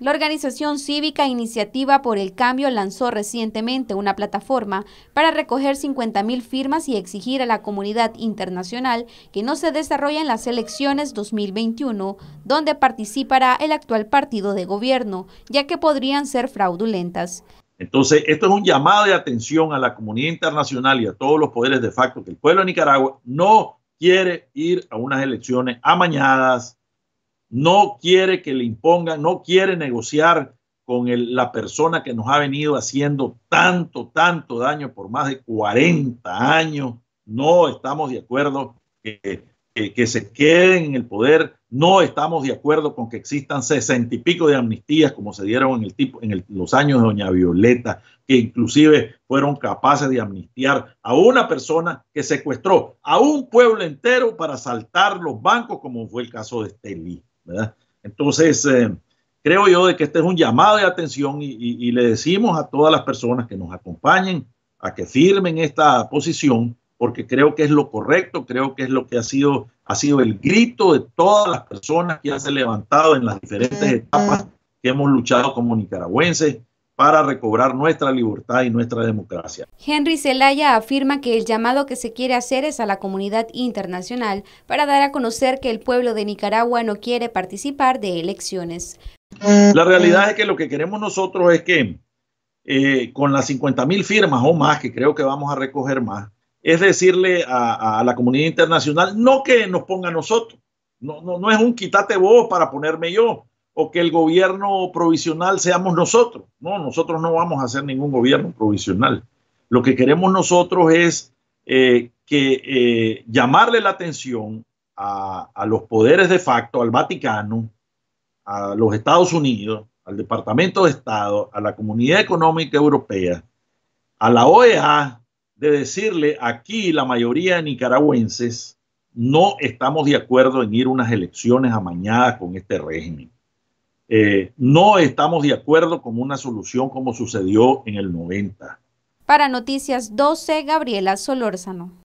La organización cívica Iniciativa por el Cambio lanzó recientemente una plataforma para recoger 50.000 firmas y exigir a la comunidad internacional que no se desarrollen las elecciones 2021, donde participará el actual partido de gobierno, ya que podrían ser fraudulentas. Entonces, esto es un llamado de atención a la comunidad internacional y a todos los poderes de facto que el pueblo de Nicaragua no quiere ir a unas elecciones amañadas, no quiere que le impongan, no quiere negociar con la persona que nos ha venido haciendo tanto, tanto daño por más de 40 años. No estamos de acuerdo que, que, se queden en el poder. No estamos de acuerdo con que existan sesenta y pico de amnistías como se dieron en, el tipo, en los años de Doña Violeta, que inclusive fueron capaces de amnistiar a una persona que secuestró a un pueblo entero para saltar los bancos, como fue el caso de Estelí. Entonces, eh, creo yo de que este es un llamado de atención y, le decimos a todas las personas que nos acompañen a que firmen esta posición, porque creo que es lo correcto, creo que es lo que ha sido, ha sido el grito de todas las personas que han levantado en las diferentes etapas que hemos luchado como nicaragüenses para recobrar nuestra libertad y nuestra democracia. Henry Zelaya afirma que el llamado que se quiere hacer es a la comunidad internacional para dar a conocer que el pueblo de Nicaragua no quiere participar de elecciones. La realidad es que lo que queremos nosotros es que eh, con las 50 mil firmas o más, que creo que vamos a recoger más, es decirle a, la comunidad internacional no que nos ponga nosotros, no, no, no es un quítate vos para ponerme yo, o que el gobierno provisional seamos nosotros. No, nosotros no vamos a hacer ningún gobierno provisional. Lo que queremos nosotros es eh, que eh, llamarle la atención a, los poderes de facto, al Vaticano, a los Estados Unidos, al Departamento de Estado, a la Comunidad Económica Europea, a la OEA, de decirle aquí la mayoría de nicaragüenses no estamos de acuerdo en ir unas elecciones amañadas con este régimen. Eh, no estamos de acuerdo con una solución como sucedió en el 90. Para Noticias 12, Gabriela Solórzano.